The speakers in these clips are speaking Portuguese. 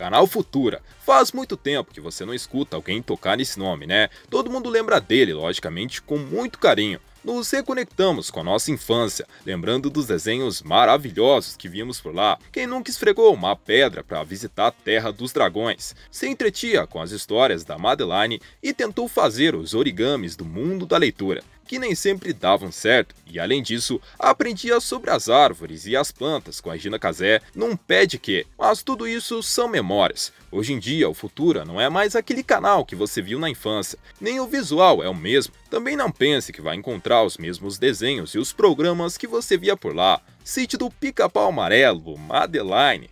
Canal Futura. Faz muito tempo que você não escuta alguém tocar nesse nome, né? Todo mundo lembra dele, logicamente, com muito carinho. Nos reconectamos com a nossa infância, lembrando dos desenhos maravilhosos que vimos por lá. Quem nunca esfregou uma pedra para visitar a Terra dos Dragões? Se entretia com as histórias da Madeline e tentou fazer os origamis do mundo da leitura que nem sempre davam certo, e além disso, aprendia sobre as árvores e as plantas com a Gina Casé num pé de quê, mas tudo isso são memórias. Hoje em dia, o Futura não é mais aquele canal que você viu na infância, nem o visual é o mesmo. Também não pense que vai encontrar os mesmos desenhos e os programas que você via por lá. Sítio do Pica-Pau Amarelo, Madeline,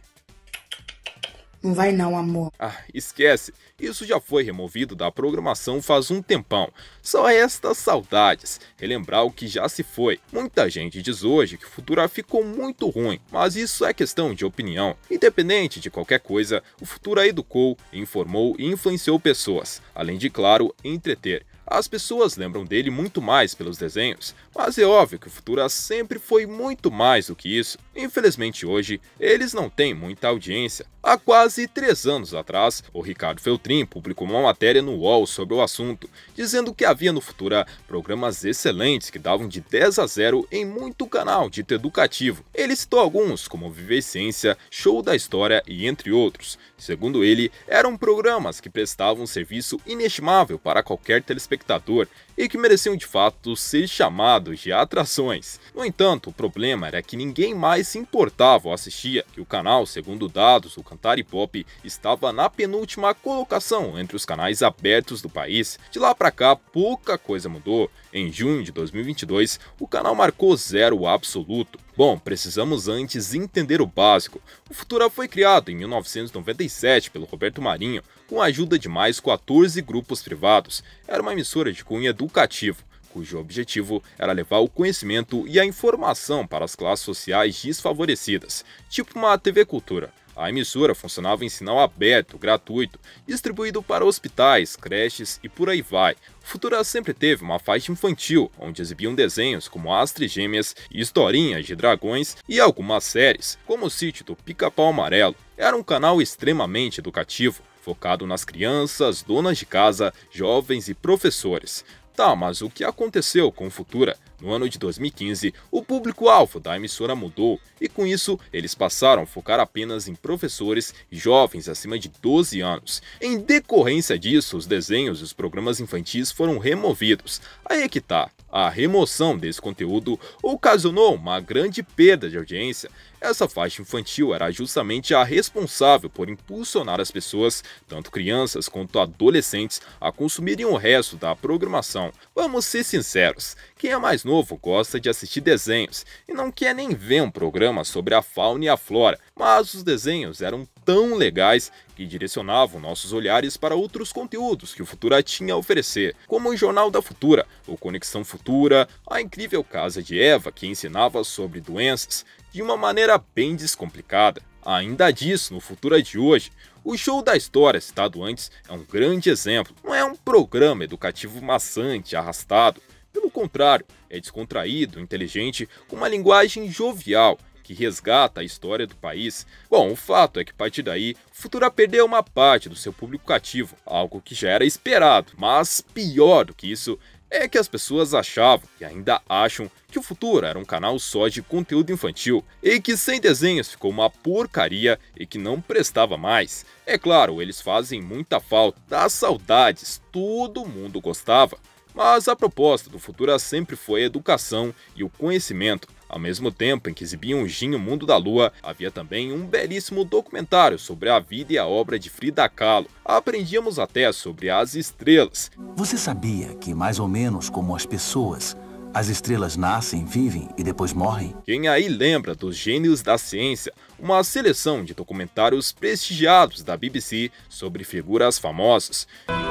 não vai não, amor. Ah, esquece. Isso já foi removido da programação faz um tempão. Só estas saudades, relembrar o que já se foi. Muita gente diz hoje que o Futura ficou muito ruim, mas isso é questão de opinião. Independente de qualquer coisa, o Futura educou, informou e influenciou pessoas, além de, claro, entreter. As pessoas lembram dele muito mais pelos desenhos, mas é óbvio que o Futura sempre foi muito mais do que isso. Infelizmente hoje, eles não têm muita audiência. Há quase três anos atrás, o Ricardo Feltrin publicou uma matéria no UOL sobre o assunto, dizendo que havia no Futura programas excelentes que davam de 10 a 0 em muito canal dito educativo. Ele citou alguns, como Vivescência, Show da História e entre outros. Segundo ele, eram programas que prestavam um serviço inestimável para qualquer telespectador espectador e que mereciam de fato ser chamados de atrações. No entanto, o problema era que ninguém mais se importava ou assistia, que o canal, segundo dados do Cantar Pop, estava na penúltima colocação entre os canais abertos do país. De lá para cá, pouca coisa mudou. Em junho de 2022, o canal marcou zero absoluto. Bom, precisamos antes entender o básico. O Futura foi criado em 1997 pelo Roberto Marinho, com a ajuda de mais 14 grupos privados. Era uma emissora de cunho educativo, cujo objetivo era levar o conhecimento e a informação para as classes sociais desfavorecidas, tipo uma TV Cultura. A emissora funcionava em sinal aberto, gratuito, distribuído para hospitais, creches e por aí vai. Futura sempre teve uma faixa infantil, onde exibiam desenhos como Astres Gêmeas, historinhas de dragões e algumas séries, como o sítio do Pica-Pau Amarelo. Era um canal extremamente educativo, focado nas crianças, donas de casa, jovens e professores. Tá, mas o que aconteceu com o Futura? No ano de 2015, o público-alvo da emissora mudou e, com isso, eles passaram a focar apenas em professores e jovens acima de 12 anos. Em decorrência disso, os desenhos e os programas infantis foram removidos. Aí é que tá. A remoção desse conteúdo ocasionou uma grande perda de audiência. Essa faixa infantil era justamente a responsável por impulsionar as pessoas, tanto crianças quanto adolescentes, a consumirem o resto da programação. Vamos ser sinceros, quem é mais novo gosta de assistir desenhos e não quer nem ver um programa sobre a fauna e a flora, mas os desenhos eram tão legais que direcionavam nossos olhares para outros conteúdos que o Futura tinha a oferecer, como o Jornal da Futura, o Conexão Futura, a incrível Casa de Eva, que ensinava sobre doenças de uma maneira bem descomplicada. Ainda disso, no Futura de hoje, o show da história citado antes é um grande exemplo. Não é um programa educativo maçante, arrastado. Pelo contrário, é descontraído, inteligente, com uma linguagem jovial que resgata a história do país, bom, o fato é que a partir daí, Futura perdeu uma parte do seu público cativo, algo que já era esperado, mas pior do que isso, é que as pessoas achavam e ainda acham que o Futura era um canal só de conteúdo infantil e que sem desenhos ficou uma porcaria e que não prestava mais. É claro, eles fazem muita falta, dá saudades, todo mundo gostava. Mas a proposta do Futura sempre foi a educação e o conhecimento, ao mesmo tempo em que exibiam um Gin o Mundo da Lua, havia também um belíssimo documentário sobre a vida e a obra de Frida Kahlo. Aprendíamos até sobre as estrelas. Você sabia que, mais ou menos como as pessoas, as estrelas nascem, vivem e depois morrem? Quem aí lembra dos Gênios da Ciência, uma seleção de documentários prestigiados da BBC sobre figuras famosas?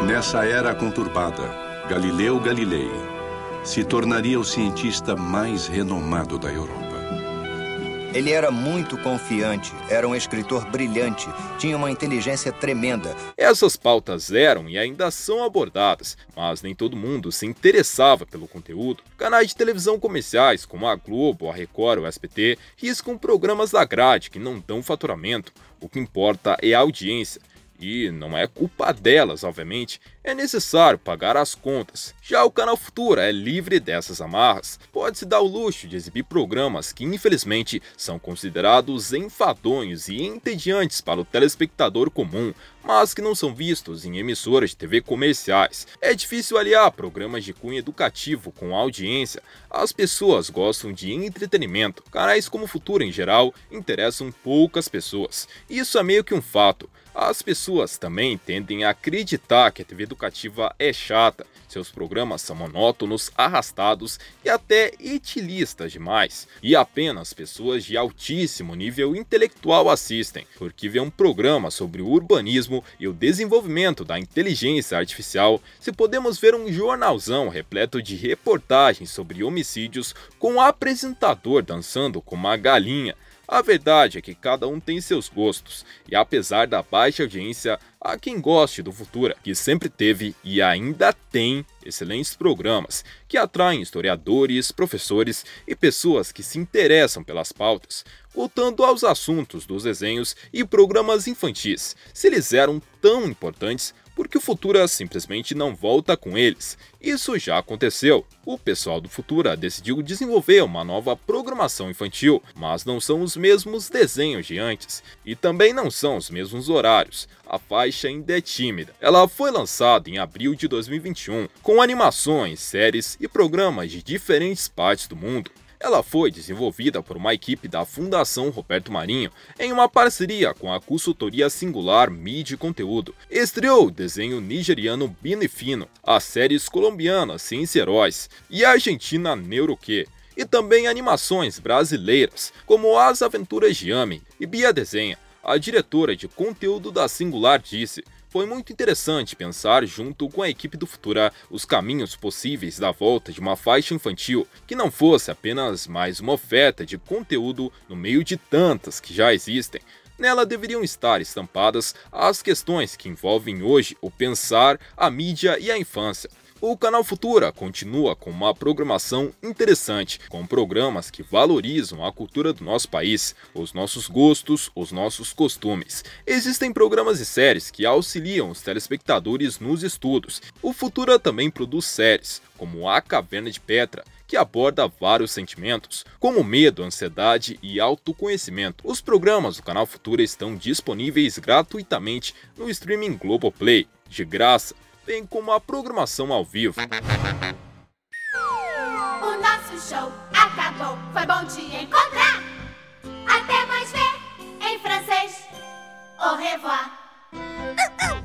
Nessa era conturbada, Galileu Galilei se tornaria o cientista mais renomado da Europa. Ele era muito confiante, era um escritor brilhante, tinha uma inteligência tremenda. Essas pautas eram e ainda são abordadas, mas nem todo mundo se interessava pelo conteúdo. Canais de televisão comerciais como a Globo, a Record, o SBT riscam programas da grade que não dão faturamento. O que importa é a audiência. E não é culpa delas, obviamente, é necessário pagar as contas. Já o canal Futura é livre dessas amarras. Pode-se dar o luxo de exibir programas que, infelizmente, são considerados enfadonhos e entediantes para o telespectador comum, mas que não são vistos em emissoras de TV comerciais. É difícil aliar programas de cunho educativo com audiência. As pessoas gostam de entretenimento. Canais como Futura em geral interessam poucas pessoas. Isso é meio que um fato. As pessoas também tendem a acreditar que a TV educativa é chata, seus programas são monótonos, arrastados e até etilistas demais. E apenas pessoas de altíssimo nível intelectual assistem, porque ver um programa sobre o urbanismo e o desenvolvimento da inteligência artificial, se podemos ver um jornalzão repleto de reportagens sobre homicídios com o um apresentador dançando com uma galinha a verdade é que cada um tem seus gostos, e apesar da baixa audiência, há quem goste do Futura, que sempre teve e ainda tem excelentes programas que atraem historiadores, professores e pessoas que se interessam pelas pautas, voltando aos assuntos dos desenhos e programas infantis, se eles eram tão importantes porque o Futura simplesmente não volta com eles. Isso já aconteceu. O pessoal do Futura decidiu desenvolver uma nova programação infantil, mas não são os mesmos desenhos de antes e também não são os mesmos horários. A faixa ainda é tímida. Ela foi lançada em abril de 2021, com animações, séries e programas de diferentes partes do mundo. Ela foi desenvolvida por uma equipe da Fundação Roberto Marinho em uma parceria com a consultoria singular Mid Conteúdo. Estreou o desenho nigeriano Bino Fino, as séries colombianas Ciência Heróis e a argentina Neuroque e também animações brasileiras, como As Aventuras de Ame e Bia Desenha. A diretora de conteúdo da Singular disse foi muito interessante pensar, junto com a equipe do Futura, os caminhos possíveis da volta de uma faixa infantil que não fosse apenas mais uma oferta de conteúdo no meio de tantas que já existem. Nela deveriam estar estampadas as questões que envolvem hoje o pensar, a mídia e a infância, o canal Futura continua com uma programação interessante, com programas que valorizam a cultura do nosso país, os nossos gostos, os nossos costumes. Existem programas e séries que auxiliam os telespectadores nos estudos. O Futura também produz séries, como A Caverna de Petra, que aborda vários sentimentos, como medo, ansiedade e autoconhecimento. Os programas do canal Futura estão disponíveis gratuitamente no streaming Globoplay, de graça bem como a programação ao vivo. O nosso show acabou, foi bom te encontrar. Até mais ver em francês. Au revoir.